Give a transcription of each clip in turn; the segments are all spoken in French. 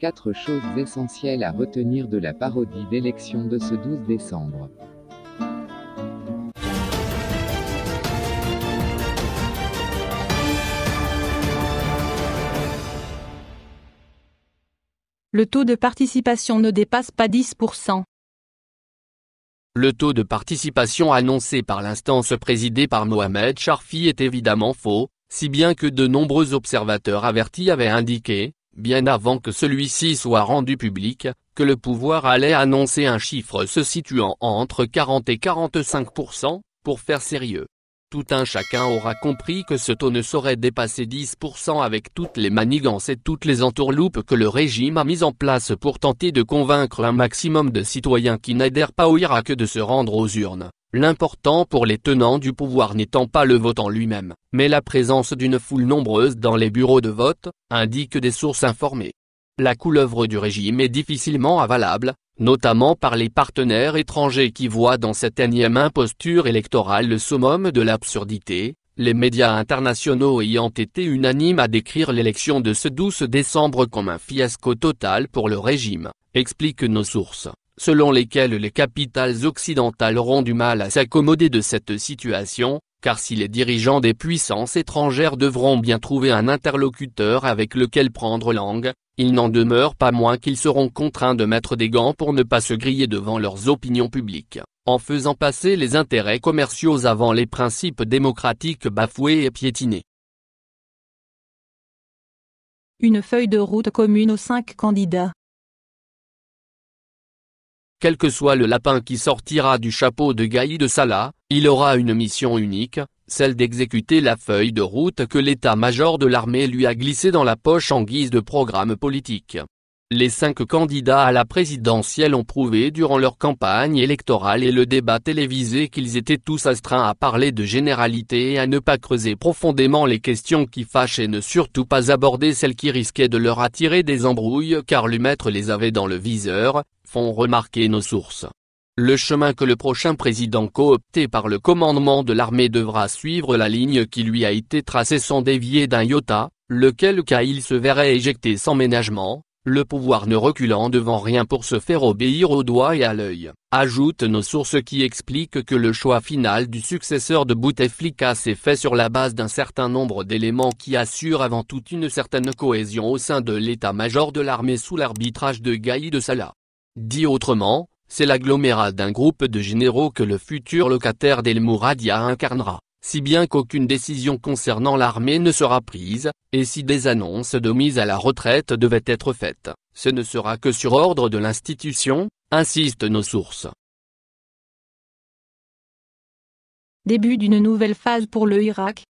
Quatre choses essentielles à retenir de la parodie d'élection de ce 12 décembre. Le taux de participation ne dépasse pas 10%. Le taux de participation annoncé par l'instance présidée par Mohamed Charfi est évidemment faux, si bien que de nombreux observateurs avertis avaient indiqué, bien avant que celui-ci soit rendu public, que le pouvoir allait annoncer un chiffre se situant entre 40 et 45%, pour faire sérieux. Tout un chacun aura compris que ce taux ne saurait dépasser 10% avec toutes les manigances et toutes les entourloupes que le régime a mises en place pour tenter de convaincre un maximum de citoyens qui n'adhèrent pas au Irak de se rendre aux urnes. L'important pour les tenants du pouvoir n'étant pas le vote en lui-même, mais la présence d'une foule nombreuse dans les bureaux de vote, indiquent des sources informées. La couleuvre du régime est difficilement avalable, notamment par les partenaires étrangers qui voient dans cette énième imposture électorale le summum de l'absurdité, les médias internationaux ayant été unanimes à décrire l'élection de ce 12 décembre comme un fiasco total pour le régime, expliquent nos sources selon lesquels les capitales occidentales auront du mal à s'accommoder de cette situation, car si les dirigeants des puissances étrangères devront bien trouver un interlocuteur avec lequel prendre langue, il n'en demeure pas moins qu'ils seront contraints de mettre des gants pour ne pas se griller devant leurs opinions publiques, en faisant passer les intérêts commerciaux avant les principes démocratiques bafoués et piétinés. Une feuille de route commune aux cinq candidats. Quel que soit le lapin qui sortira du chapeau de Gaï de Salah, il aura une mission unique, celle d'exécuter la feuille de route que l'état-major de l'armée lui a glissée dans la poche en guise de programme politique. Les cinq candidats à la présidentielle ont prouvé durant leur campagne électorale et le débat télévisé qu'ils étaient tous astreints à parler de généralité et à ne pas creuser profondément les questions qui fâchent et ne surtout pas aborder celles qui risquaient de leur attirer des embrouilles car le maître les avait dans le viseur, font remarquer nos sources. Le chemin que le prochain président coopté par le commandement de l'armée devra suivre la ligne qui lui a été tracée sans dévier d'un iota, lequel cas il se verrait éjecté sans ménagement, le pouvoir ne reculant devant rien pour se faire obéir au doigt et à l'œil. Ajoute nos sources qui expliquent que le choix final du successeur de Bouteflika s'est fait sur la base d'un certain nombre d'éléments qui assurent avant tout une certaine cohésion au sein de l'état-major de l'armée sous l'arbitrage de Gaïd de Salah. Dit autrement, c'est l'agglomérat d'un groupe de généraux que le futur locataire d'El Mouradia incarnera, si bien qu'aucune décision concernant l'armée ne sera prise, et si des annonces de mise à la retraite devaient être faites, ce ne sera que sur ordre de l'institution, insistent nos sources. Début d'une nouvelle phase pour le Irak.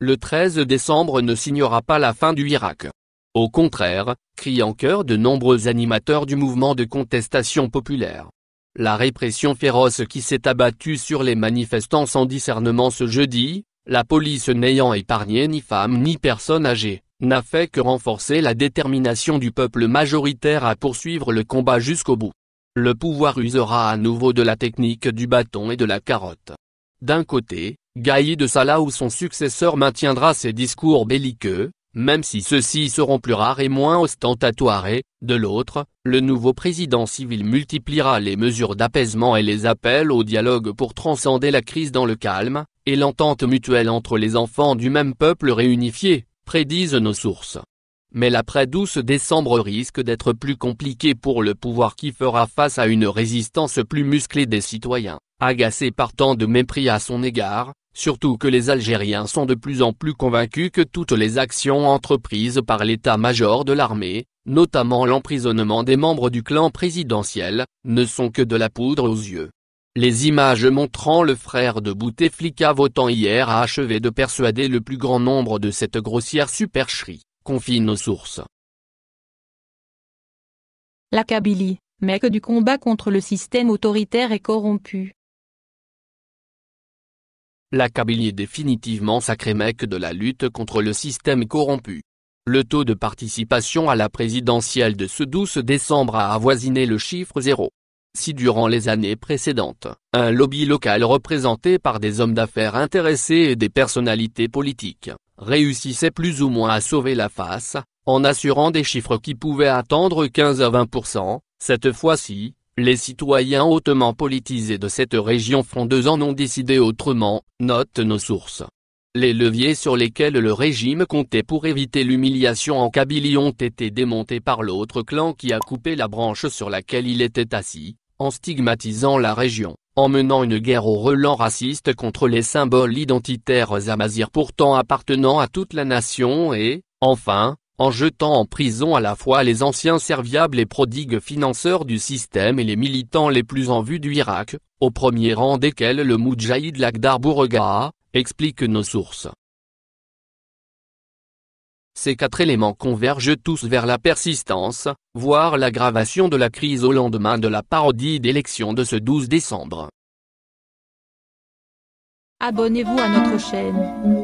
Le 13 décembre ne signera pas la fin du Irak. Au contraire, crient en cœur de nombreux animateurs du mouvement de contestation populaire. La répression féroce qui s'est abattue sur les manifestants sans discernement ce jeudi, la police n'ayant épargné ni femmes ni personnes âgées, n'a fait que renforcer la détermination du peuple majoritaire à poursuivre le combat jusqu'au bout. Le pouvoir usera à nouveau de la technique du bâton et de la carotte. D'un côté, Gaïd de Salah ou son successeur maintiendra ses discours belliqueux, même si ceux-ci seront plus rares et moins ostentatoires et, de l'autre, le nouveau président civil multipliera les mesures d'apaisement et les appels au dialogue pour transcender la crise dans le calme, et l'entente mutuelle entre les enfants du même peuple réunifié, prédisent nos sources. Mais l'après-12 décembre risque d'être plus compliqué pour le pouvoir qui fera face à une résistance plus musclée des citoyens, agacés par tant de mépris à son égard, surtout que les Algériens sont de plus en plus convaincus que toutes les actions entreprises par l'état-major de l'armée, notamment l'emprisonnement des membres du clan présidentiel, ne sont que de la poudre aux yeux. Les images montrant le frère de Bouteflika votant hier a achevé de persuader le plus grand nombre de cette grossière supercherie, confie nos sources. La Kabylie, mec du combat contre le système autoritaire et corrompu la Kabylie est définitivement sacrée mec de la lutte contre le système corrompu. Le taux de participation à la présidentielle de ce 12 décembre a avoisiné le chiffre zéro. Si durant les années précédentes, un lobby local représenté par des hommes d'affaires intéressés et des personnalités politiques, réussissait plus ou moins à sauver la face, en assurant des chiffres qui pouvaient attendre 15 à 20%, cette fois-ci, les citoyens hautement politisés de cette région frondeuse en ont décidé autrement, notent nos sources. Les leviers sur lesquels le régime comptait pour éviter l'humiliation en Kabylie ont été démontés par l'autre clan qui a coupé la branche sur laquelle il était assis, en stigmatisant la région en menant une guerre au relent raciste contre les symboles identitaires amazirs pourtant appartenant à toute la nation et, enfin, en jetant en prison à la fois les anciens serviables et prodigues financeurs du système et les militants les plus en vue du Irak, au premier rang desquels le Moudjahid Lakhdar Bourga, explique nos sources. Ces quatre éléments convergent tous vers la persistance, voire l'aggravation de la crise au lendemain de la parodie d'élection de ce 12 décembre. Abonnez-vous à notre chaîne